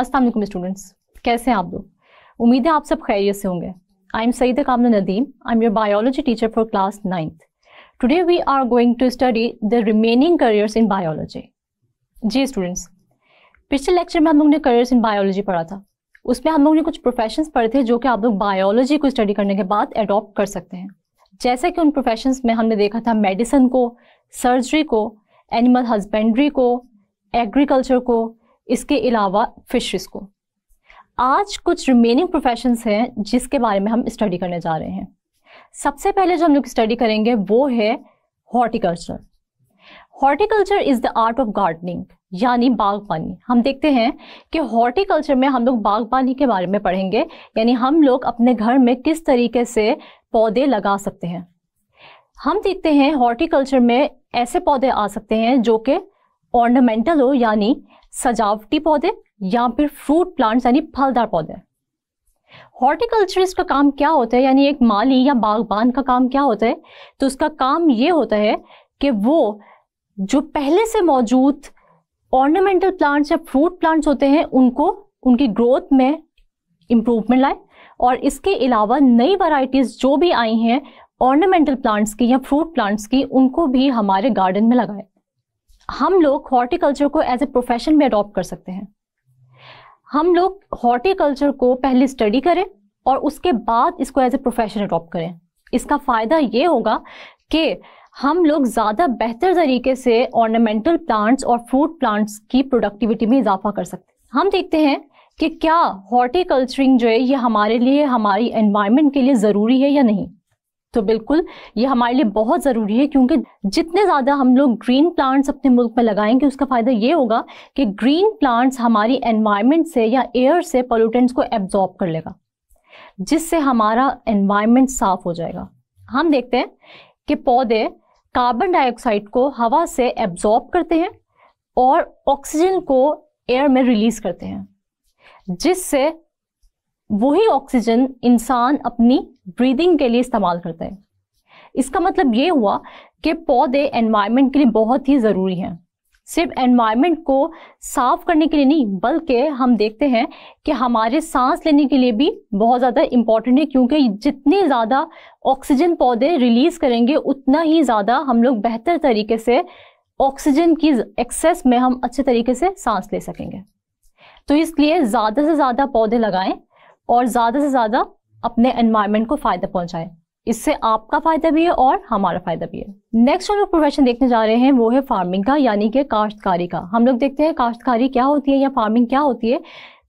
असल स्टूडेंट्स कैसे हैं आप लोग उम्मीद है आप सब खैरियत से होंगे I am Saeed Kamran Nadeem I am your biology teacher for class ninth today we are going to study the remaining careers in biology जी स्टूडेंट्स पिछले लेक्चर में हम लोग ने करियर्स इन बायोलॉजी पढ़ा था उसमें हम लोग ने कुछ प्रोफेशंस पढ़े थे जो कि आप लोग बायोलॉजी को स्टडी करने के बाद एडॉप्ट कर सकते हैं जैसे कि उन प्रोफेशंस में हमने देखा था मेडिसन को सर्जरी को एनिमल हस्बेंड्री को एग्रीकल्चर को इसके अलावा फिशरीज को आज कुछ रिमेनिंग प्रोफेशंस हैं जिसके बारे में हम स्टडी करने जा रहे हैं सबसे पहले जो हम लोग स्टडी करेंगे वो है horticulture horticulture is the art of gardening यानी बागबानी हम देखते हैं कि हॉर्टिकल्चर में हम लोग बागबानी के बारे में पढ़ेंगे यानी हम लोग अपने घर में किस तरीके से पौधे लगा सकते हैं हम देखते हैं हॉर्टिकल्चर में ऐसे पौधे आ सकते हैं जो कि ऑर्नामेंटल हो यानी सजावटी पौधे या फिर फ्रूट प्लांट्स यानी फलदार पौधे हॉर्टिकल्चरिस्ट का काम क्या होता है यानी एक माली या बागबान का काम क्या होता है तो उसका काम ये होता है कि वो जो पहले से मौजूद ऑर्नामेंटल प्लांट्स या फ्रूट प्लांट्स होते हैं उनको उनकी ग्रोथ में इम्प्रूवमेंट लाए और इसके अलावा नई वराइटीज़ जो भी आई हैं ऑर्नामेंटल प्लांट्स की या फ्रूट प्लांट्स की उनको भी हमारे गार्डन में लगाए हम लोग हॉर्टिकल्चर को एज ए प्रोफेशन में अडॉप्ट कर सकते हैं हम लोग हॉर्टिकल्चर को पहले स्टडी करें और उसके बाद इसको एज ए प्रोफेशन अडॉप्ट करें इसका फ़ायदा ये होगा कि हम लोग ज़्यादा बेहतर तरीके से ऑर्नामेंटल प्लांट्स और फ्रूट प्लांट्स की प्रोडक्टिविटी में इजाफा कर सकते हैं हम देखते हैं कि क्या हॉर्टिकल्चरिंग जो है ये हमारे लिए हमारी एनवायरनमेंट के लिए ज़रूरी है या नहीं तो बिल्कुल ये हमारे लिए बहुत ज़रूरी है क्योंकि जितने ज़्यादा हम लोग ग्रीन प्लांट्स अपने मुल्क में लगाएंगे उसका फ़ायदा ये होगा कि ग्रीन प्लांट्स हमारी एनवायरनमेंट से या एयर से पोल्यूटेंट्स को एब्जॉर्ब कर लेगा जिससे हमारा एनवायरनमेंट साफ हो जाएगा हम देखते हैं कि पौधे कार्बन डाइऑक्साइड को हवा से एब्जॉर्ब करते हैं और ऑक्सीजन को एयर में रिलीज़ करते हैं जिससे वही ऑक्सीजन इंसान अपनी ब्रीदिंग के लिए इस्तेमाल करता है इसका मतलब ये हुआ कि पौधे एनवायरनमेंट के लिए बहुत ही ज़रूरी हैं सिर्फ एनवायरनमेंट को साफ करने के लिए नहीं बल्कि हम देखते हैं कि हमारे सांस लेने के लिए भी बहुत ज़्यादा इम्पॉर्टेंट है क्योंकि जितने ज़्यादा ऑक्सीजन पौधे रिलीज़ करेंगे उतना ही ज़्यादा हम लोग बेहतर तरीके से ऑक्सीजन की एक्सेस में हम अच्छे तरीके से सांस ले सकेंगे तो इसलिए ज़्यादा से ज़्यादा पौधे लगाएं और ज़्यादा से ज़्यादा अपने एनवायरमेंट को फ़ायदा पहुंचाए इससे आपका फ़ायदा भी है और हमारा फ़ायदा भी है नेक्स्ट हम लोग प्रोफेशन देखने जा रहे हैं वो है फार्मिंग का यानी कि काश्तकारी का हम लोग देखते हैं काश्तकारी क्या होती है या फार्मिंग क्या होती है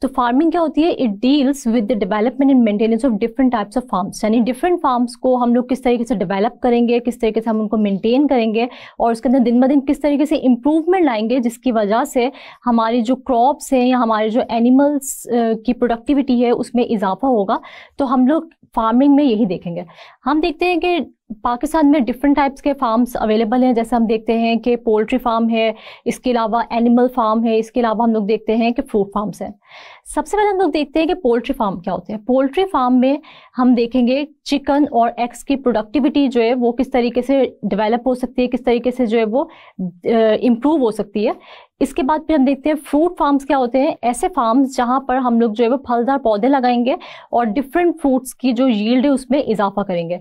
तो फार्मिंग क्या होती है it deals with the development and maintenance of different types of farms यानी डिफरेंट फार्म्स को हम लोग किस तरीके से डेवलप करेंगे किस तरीके से हम उनको मेंटेन करेंगे और उसके अंदर दिन ब दिन किस तरीके से इम्प्रूवमेंट लाएंगे जिसकी वजह से हमारी जो क्रॉप्स हैं या हमारे जो एनिमल्स की प्रोडक्टिविटी है उसमें इजाफा होगा तो हम लोग फार्मिंग में यही देखेंगे हम देखते हैं कि पाकिस्तान में डिफरेंट टाइप्स के फार्म्स अवेलेबल हैं जैसे हम देखते हैं कि पोल्ट्री फार्म है इसके अलावा एनिमल फार्म है इसके अलावा हम लोग देखते हैं कि फ्रूट फार्म्स हैं सबसे पहले हम लोग देखते हैं कि पोल्ट्री फार्म क्या होते हैं पोल्ट्री फार्म में हम देखेंगे चिकन और एग्स की प्रोडक्टिविटी जो है वो किस तरीके से डिवेलप हो सकती है किस तरीके से जो है वो इम्प्रूव हो सकती है इसके बाद फिर हम देखते हैं फ्रूट फार्म्स क्या होते हैं ऐसे फार्म्स जहाँ पर हम लोग जो है वो फलदार पौधे लगाएंगे और डिफरेंट फ्रूट्स की जो यील्ड है उसमें इजाफा करेंगे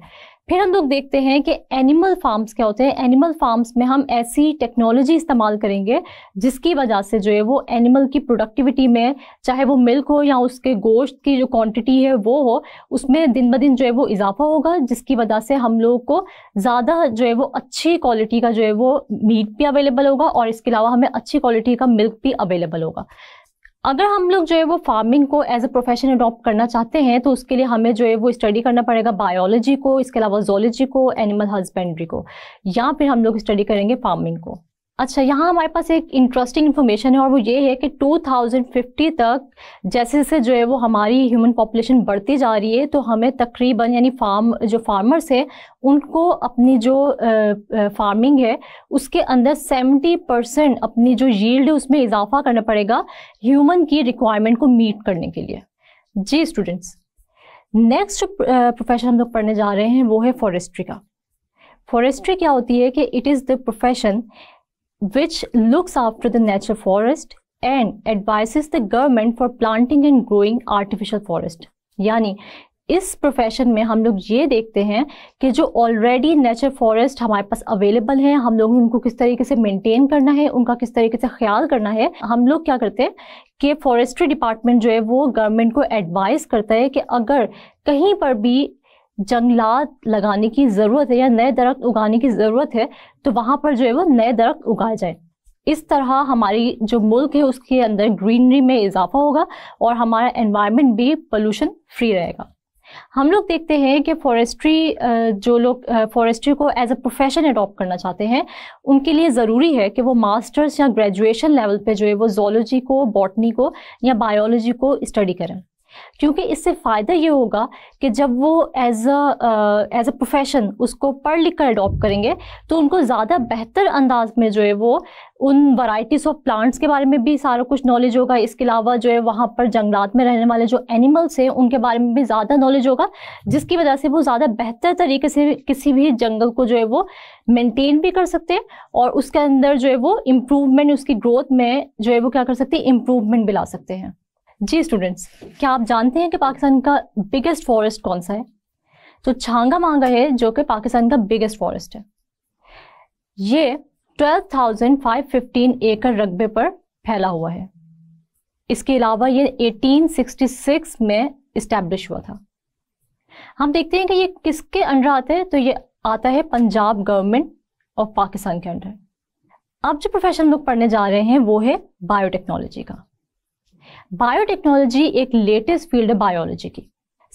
फिर हम लोग देखते हैं कि एनिमल फार्म्स क्या होते हैं एनिमल फार्म्स में हम ऐसी टेक्नोलॉजी इस्तेमाल करेंगे जिसकी वजह से जो है वो एनिमल की प्रोडक्टिविटी में चाहे वो मिल्क हो या उसके गोश्त की जो क्वांटिटी है वो हो उसमें दिन ब दिन जो है वो इजाफा होगा जिसकी वजह से हम लोगों को ज़्यादा जो है वो अच्छी क्वालिटी का जो है वो मीट भी अवेलेबल होगा और इसके अलावा हमें अच्छी क्वालिटी का मिल्क भी अवेलेबल होगा अगर हम लोग जो है वो फार्मिंग को एज अ प्रोफेशन अडॉप्ट करना चाहते हैं तो उसके लिए हमें जो है वो स्टडी करना पड़ेगा बायोलॉजी को इसके अलावा जोलॉजी को एनिमल हस्बेंड्री को या फिर हम लोग स्टडी करेंगे फार्मिंग को अच्छा यहाँ हमारे पास एक इंटरेस्टिंग इन्फॉर्मेशन है और वो ये है कि 2050 तक जैसे जैसे जो है वो हमारी ह्यूमन पॉपुलेशन बढ़ती जा रही है तो हमें तकरीबन यानी फार्म जो फार्मर्स हैं उनको अपनी जो फार्मिंग है उसके अंदर 70 परसेंट अपनी जो यील्ड है उसमें इजाफा करना पड़ेगा ह्यूमन की रिक्वायरमेंट को मीट करने के लिए जी स्टूडेंट्स नेक्स्ट प्रोफेशन हम लोग पढ़ने जा रहे हैं वो है फॉरेस्ट्री का फॉरेस्ट्री क्या होती है कि it is the profession which looks after the natural forest and advises the government for planting and growing artificial forest. yani इस प्रोफेशन में हम लोग ये देखते हैं कि जो ऑलरेडी नेचर फॉरेस्ट हमारे पास अवेलेबल हैं हम लोग उनको किस तरीके से मेंटेन करना है उनका किस तरीके से ख्याल करना है हम लोग क्या करते हैं कि फॉरेस्ट्री डिपार्टमेंट जो है वो गवर्नमेंट को एडवाइस करता है कि अगर कहीं पर भी जंगलात लगाने की ज़रूरत है या नए दरख्त उगाने की ज़रूरत है तो वहाँ पर जो है वो नए दरख्त उगाए जाए इस तरह हमारी जो मुल्क है उसके अंदर ग्रीनरी में इजाफा होगा और हमारा एनवायरनमेंट भी पोल्यूशन फ्री रहेगा हम लोग देखते हैं कि फॉरेस्ट्री जो लोग फॉरेस्ट्री को एज अ प्रोफेशन अडॉप्ट करना चाहते हैं उनके लिए ज़रूरी है कि वो मास्टर्स या ग्रेजुएशन लेवल पे जो है वो जोलॉजी को बॉटनी को या बायोलॉजी को स्टडी करें क्योंकि इससे फ़ायदा ये होगा कि जब वो as a as a profession उसको पढ़ लिख कर अडोप्ट करेंगे तो उनको ज़्यादा बेहतर अंदाज में जो है वो उन वाइटीज़ ऑफ प्लांट्स के बारे में भी सारा कुछ नॉलेज होगा इसके अलावा जो है वहाँ पर जंगलात में रहने वाले जो एनिमल्स हैं उनके बारे में भी ज़्यादा नॉलेज होगा जिसकी वजह से वो ज़्यादा बेहतर तरीके से किसी भी जंगल को जो है वो मेनटेन भी कर सकते हैं और उसके अंदर जो है वो इम्प्रूवमेंट उसकी ग्रोथ में जो है वो क्या कर सकते हैं इम्प्रूवमेंट भी ला सकते हैं जी स्टूडेंट्स क्या आप जानते हैं कि पाकिस्तान का बिगेस्ट फॉरेस्ट कौन सा है तो छांगा मांगा है जो कि पाकिस्तान का बिगेस्ट फॉरेस्ट है ये 12,515 एकड़ रकबे पर फैला हुआ है इसके अलावा ये 1866 में इस्टेब्लिश हुआ था हम देखते हैं कि ये किसके अंडर आता है तो ये आता है पंजाब गवर्नमेंट ऑफ पाकिस्तान के अंडर अब जो प्रोफेशन लोग पढ़ने जा रहे हैं वो है बायोटेक्नोलॉजी का बायोटेक्नोलॉजी एक लेटेस्ट फील्ड है बायोलॉजी की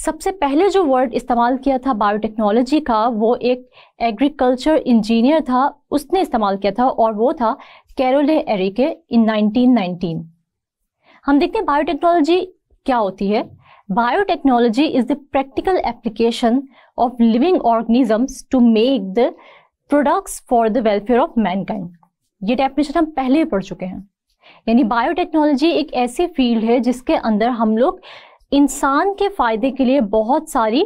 सबसे पहले जो वर्ड इस्तेमाल किया था बायोटेक्नोलॉजी का वो एक एग्रीकल्चर इंजीनियर था उसने इस्तेमाल किया था और वो था कैरोले एरिके इन 1919 हम देखते हैं बायोटेक्नोलॉजी क्या होती है biotechnology is the practical application of living organisms to make the products for the welfare of mankind ये डेफिनेशन हम पहले ही पढ़ चुके हैं यानी बायोटेक्नोलॉजी एक ऐसी फील्ड है जिसके अंदर हम लोग इंसान के फ़ायदे के लिए बहुत सारी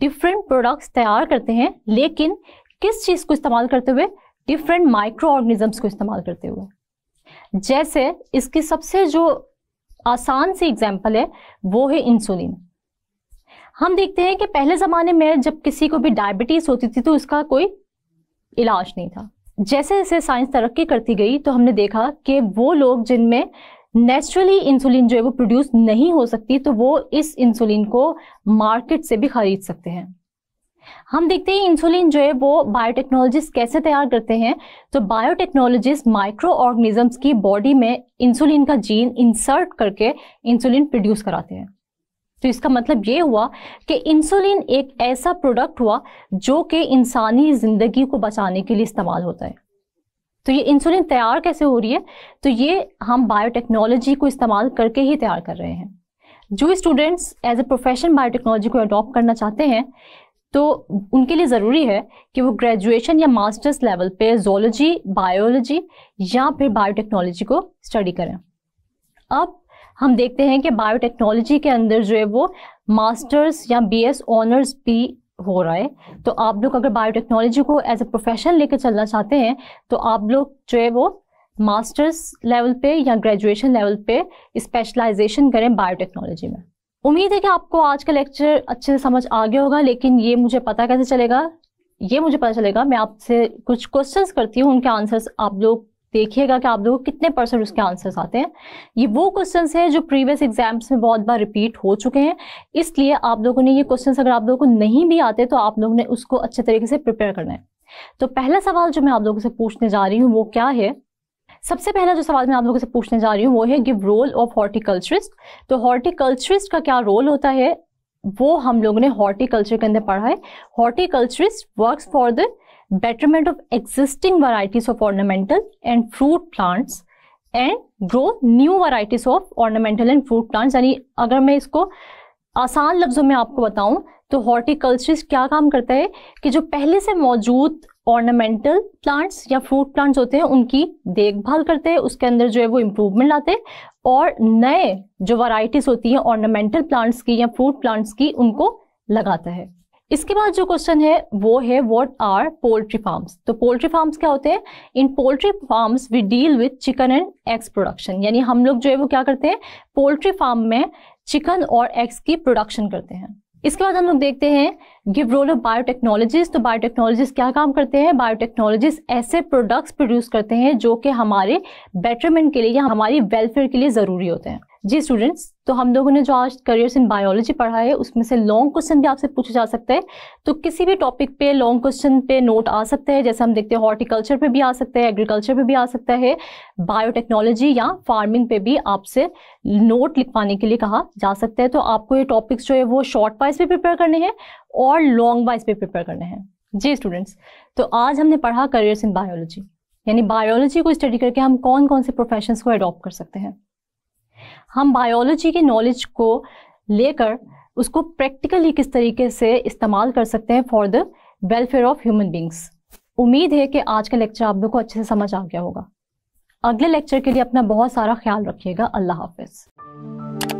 डिफरेंट प्रोडक्ट्स तैयार करते हैं लेकिन किस चीज़ को इस्तेमाल करते हुए डिफरेंट माइक्रो ऑर्गेनिजम्स को इस्तेमाल करते हुए जैसे इसकी सबसे जो आसान सी एग्जाम्पल है वो है इंसुलिन हम देखते हैं कि पहले ज़माने में जब किसी को भी डायबिटीज़ होती थी तो इसका कोई इलाज नहीं था जैसे जैसे साइंस तरक्की करती गई तो हमने देखा कि वो लोग जिनमें नेचुरली इंसुलिन जो है वो प्रोड्यूस नहीं हो सकती तो वो इस इंसुलिन को मार्केट से भी खरीद सकते हैं हम देखते हैं इंसुलिन जो है वो बायोटेक्नोलॉजिस्ट कैसे तैयार करते हैं तो बायोटेक्नोलॉजिस्ट माइक्रो ऑर्गेनिजम्स की बॉडी में इंसुलिन का जीन इंसर्ट करके इंसुलिन प्रोड्यूस कराते हैं तो इसका मतलब ये हुआ कि इंसुलिन एक ऐसा प्रोडक्ट हुआ जो कि इंसानी ज़िंदगी को बचाने के लिए इस्तेमाल होता है तो ये इंसुलिन तैयार कैसे हो रही है तो ये हम बायोटेक्नोलॉजी को इस्तेमाल करके ही तैयार कर रहे हैं जो students as a profession biotechnology को अडॉप्ट करना चाहते हैं तो उनके लिए ज़रूरी है कि वो ग्रेजुएशन या मास्टर्स लेवल पे जोलॉजी बायोलॉजी या फिर बायोटेक्नोलॉजी को स्टडी करें अब हम देखते हैं कि बायोटेक्नोलॉजी के अंदर जो है वो मास्टर्स या बीएस ऑनर्स भी हो रहा है तो आप लोग अगर बायोटेक्नोलॉजी को एज ए प्रोफेशन लेकर चलना चाहते हैं तो आप लोग जो है वो मास्टर्स लेवल पे या ग्रेजुएशन लेवल पे स्पेशलाइजेशन करें बायोटेक्नोलॉजी में उम्मीद है कि आपको आज का लेक्चर अच्छे से समझ आ गया होगा लेकिन ये मुझे पता कैसे चलेगा ये मुझे पता चलेगा मैं आपसे कुछ क्वेश्चंस करती हूँ उनके आंसर्स आप लोग देखिएगा कि आप लोगों को कितने परसेंट उसके आंसर्स आते हैं ये वो क्वेश्चंस हैं जो प्रीवियस एग्जाम्स में बहुत बार रिपीट हो चुके हैं इसलिए आप लोगों ने ये क्वेश्चंस अगर आप लोगों को नहीं भी आते तो आप लोगों ने उसको अच्छे तरीके से प्रिपेयर करना है तो पहला सवाल जो मैं आप लोगों से पूछने जा रही हूँ वो क्या है सबसे पहला जो सवाल मैं आप लोगों से पूछने जा रही हूँ वो है गिव रोल ऑफ हॉर्टिकल्चरिस्ट तो हॉर्टिकल्चरिस्ट का क्या रोल होता है वो हम लोगों ने हॉर्टिकल्चर के अंदर पढ़ा है horticulturist works for the betterment of existing varieties of ornamental and fruit plants and grow new varieties of ornamental and fruit plants यानी अगर मैं इसको आसान लफ्ज़ों में आपको बताऊं तो हॉर्टिकल्चर क्या काम करता है कि जो पहले से मौजूद ऑर्नामेंटल प्लांट्स या फ्रूट प्लांट्स होते हैं उनकी देखभाल करते हैं उसके अंदर जो है वो इम्प्रूवमेंट लाते हैं और नए जो वराइटीज़ होती हैं ऑर्नामेंटल प्लांट्स की या फ्रूट प्लांट्स की उनको लगाता है इसके बाद जो क्वेश्चन है वो है व्हाट आर पोल्ट्री फार्म्स तो पोल्ट्री फार्म्स क्या होते हैं in poultry farms we deal with chicken and eggs production यानी हम लोग जो है वो क्या करते हैं पोल्ट्री फार्म में चिकन और एग्स की प्रोडक्शन करते हैं इसके बाद हम लोग देखते हैं गिव रोल ऑफ बायोटेक्नोलॉजीज तो बायोटेक्नोलॉजीज क्या काम करते हैं बायोटेक्नोलॉजीज ऐसे प्रोडक्ट्स प्रोड्यूस करते हैं जो कि हमारे बेटरमेंट के लिए या हमारी वेलफेयर के लिए ज़रूरी होते हैं जी स्टूडेंट्स तो हम लोगों ने जो आज करियर्स इन बायोलॉजी पढ़ा है उसमें से लॉन्ग क्वेश्चन भी आपसे पूछे जा सकते हैं तो किसी भी टॉपिक पे लॉन्ग क्वेश्चन पे नोट आ सकते हैं जैसे हम देखते हैं हॉर्टिकल्चर पे भी आ सकते हैं एग्रीकल्चर पे भी आ सकता है बायोटेक्नोलॉजी या फार्मिंग पे भी आपसे नोट लिखवाने के लिए कहा जा सकता है तो आपको ये टॉपिक्स जो है वो शॉर्ट वाइज पे प्रिपेयर करने हैं और लॉन्ग वाइज पे प्रिपेयर करने हैं जी स्टूडेंट्स तो आज हमने पढ़ा करियर्स इन बायोलॉजी यानी बायोलॉजी को स्टडी करके हम कौन कौन से प्रोफेशन को अडॉप्ट कर सकते हैं हम बायोलॉजी के नॉलेज को लेकर उसको प्रैक्टिकली किस तरीके से इस्तेमाल कर सकते हैं for the welfare of human beings उम्मीद है कि आज का लेक्चर आप लोग को अच्छे से समझ आ गया होगा अगले लेक्चर के लिए अपना बहुत सारा ख्याल रखिएगा अल्लाह हाफिज़